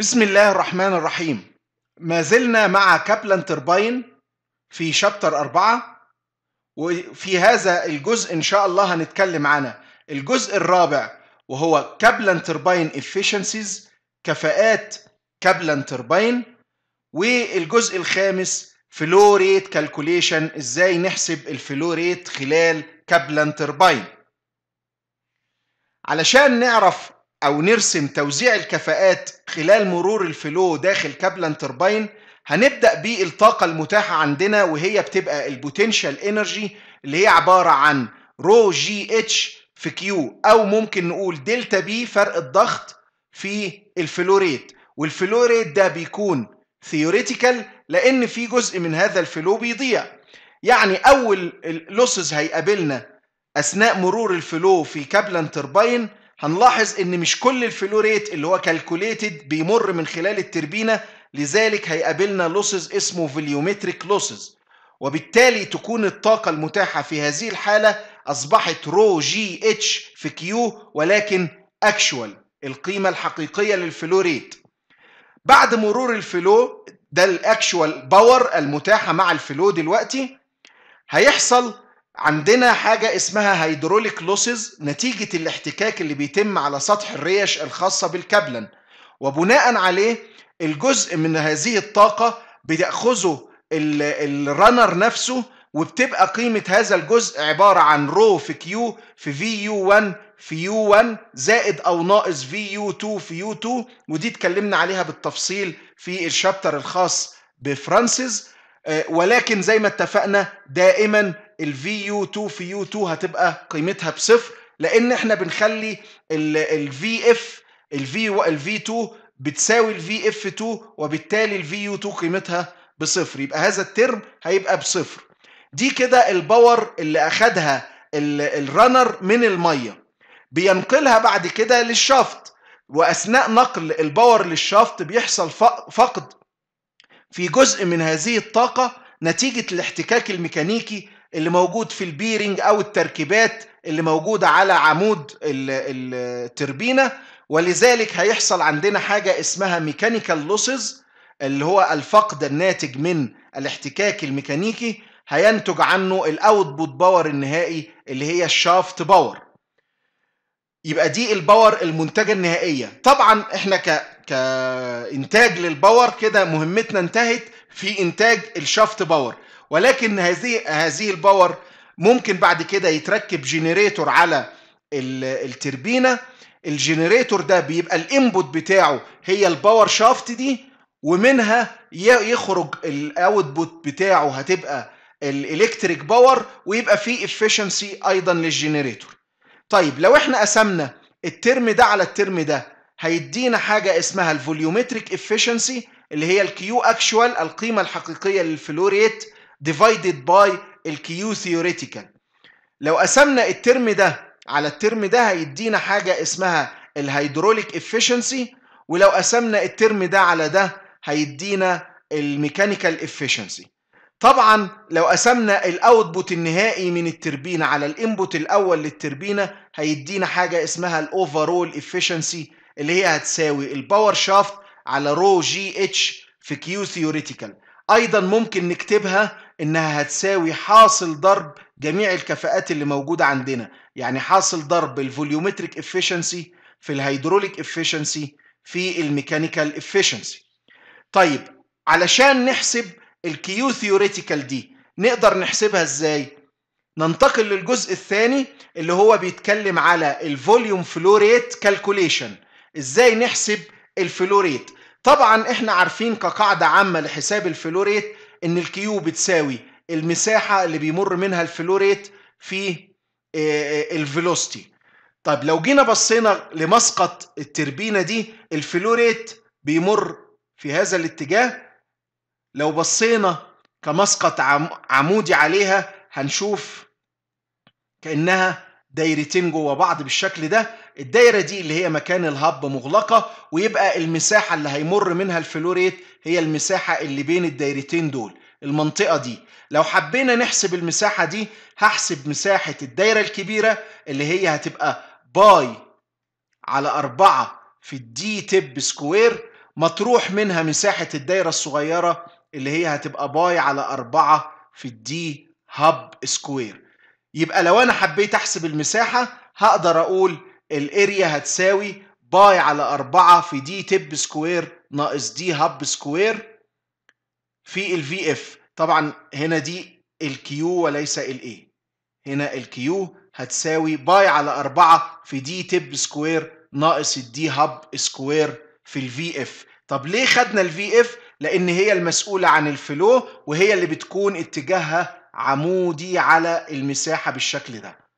بسم الله الرحمن الرحيم ما زلنا مع كابلان ترباين في شابتر أربعة وفي هذا الجزء إن شاء الله هنتكلم عن الجزء الرابع وهو كابلان ترباين إفشنسيز كفاءات كابلان ترباين والجزء الخامس فلو ريت كالكوليشن ازاي نحسب الفلو ريت خلال كابلان ترباين علشان نعرف أو نرسم توزيع الكفاءات خلال مرور الفلو داخل كابلان تربين هنبدأ بالطاقة المتاحة عندنا وهي بتبقى البوتنشال انرجي اللي هي عبارة عن رو جي اتش في كيو أو ممكن نقول دلتا بي فرق الضغط في الفلوريت والفلوريت ده بيكون ثيوريتيكال لأن في جزء من هذا الفلو بيضيع يعني أول اللوسز هيقابلنا أثناء مرور الفلو في كابلان تربين هنلاحظ ان مش كل الفلوريت اللي هو كالكوليتد بيمر من خلال التربينه لذلك هيقابلنا لوسز اسمه فوليومتريك لوسز وبالتالي تكون الطاقة المتاحة في هذه الحالة أصبحت رو جي اتش في كيو ولكن اكشوال القيمة الحقيقية للفلوريت بعد مرور الفلو ده الاكشوال باور المتاحة مع الفلو دلوقتي هيحصل عندنا حاجة اسمها هيدروليك لوسز نتيجة الاحتكاك اللي بيتم على سطح الريش الخاصة بالكابلن وبناء عليه الجزء من هذه الطاقة بتأخذه الرنر نفسه وبتبقى قيمة هذا الجزء عبارة عن رو في كيو في في يو 1 في يو 1 زائد أو ناقص في يو 2 في يو 2 ودي اتكلمنا عليها بالتفصيل في الشابتر الخاص بفرانسيس آه، ولكن زي ما اتفقنا دائما الفي يو 2 في يو 2 هتبقى قيمتها بصفر لان احنا بنخلي الفي اف الفي الفي 2 بتساوي الفي اف 2 وبالتالي الفي يو 2 قيمتها بصفر يبقى هذا الترم هيبقى بصفر دي كده الباور اللي اخدها الرنر من الميه بينقلها بعد كده للشافت واثناء نقل الباور للشافت بيحصل فقد في جزء من هذه الطاقه نتيجه الاحتكاك الميكانيكي اللي موجود في البيرنج او التركيبات اللي موجوده على عمود التربينه ولذلك هيحصل عندنا حاجه اسمها ميكانيكال لوسز اللي هو الفقد الناتج من الاحتكاك الميكانيكي هينتج عنه الاوتبوت باور النهائي اللي هي الشافت باور يبقى دي الباور المنتجه النهائيه طبعا احنا ك كانتاج للباور كده مهمتنا انتهت في انتاج الشافت باور ولكن هذه هذه الباور ممكن بعد كده يتركب جنريتور على التربينه الجنريتور ده بيبقى الانبوت بتاعه هي الباور شافت دي ومنها يخرج الاوتبوت بتاعه هتبقى الالكتريك باور ويبقى فيه افشنسي ايضا للجنريتور طيب لو احنا قسمنا الترم ده على الترم ده هيدينا حاجه اسمها الفوليومتريك افشنسي اللي هي الكيو اكشوال القيمه الحقيقيه للفلوريت ديفايدد باي الكيو ثيوريتيكال لو قسمنا الترم ده على الترم ده هيدينا حاجه اسمها الهيدروليك افشنسي ولو قسمنا الترم ده على ده هيدينا الميكانيكال افشنسي طبعا لو قسمنا الاوتبوت النهائي من التربينه على الانبوت الاول للتربينه هيدينا حاجه اسمها الاوفرول افشنسي اللي هي هتساوي الباور شافت على رو جي اتش في كيو ثيوريتيكال ايضا ممكن نكتبها انها هتساوي حاصل ضرب جميع الكفاءات اللي موجوده عندنا يعني حاصل ضرب الفوليومتريك افيشنسي في الهيدروليك افيشنسي في الميكانيكال افيشنسي طيب علشان نحسب الكيو ثيوريتيكال دي نقدر نحسبها ازاي ننتقل للجزء الثاني اللي هو بيتكلم على الفوليوم فلوريت كالكوليشن ازاي نحسب الفلوريت طبعا احنا عارفين كقاعدة عامة لحساب الفلوريت ان الكيو بتساوي المساحة اللي بيمر منها الفلوريت في آه، آه، الفيلوستي طب لو جينا بصينا لمسقط التربينة دي الفلوريت بيمر في هذا الاتجاه لو بصينا كمسقط عمودي عليها هنشوف كأنها دايرتين جوه بعض بالشكل ده الدايرة دي اللي هي مكان الهب مغلقة ويبقى المساحة اللي هيمر منها الفلوريت هي المساحة اللي بين الدايرتين دول المنطقة دي لو حبينا نحسب المساحة دي هحسب مساحة الدايرة الكبيرة اللي هي هتبقى باي على أربعة في الدي تب سكوير مطروح منها مساحة الدايرة الصغيرة اللي هي هتبقى باي على أربعة في الدي هاب سكوير يبقى لو أنا حبيت أحسب المساحة هقدر أقول الاريا هتساوي باي على 4 في دي تب سكوير ناقص دي هب سكوير في الفي اف طبعا هنا دي الكيو وليس الاي هنا الكيو هتساوي باي على 4 في دي تب سكوير ناقص الدي هب سكوير في الفي اف طب ليه خدنا الفي اف لان هي المسؤوله عن الفلو وهي اللي بتكون اتجاهها عمودي على المساحه بالشكل ده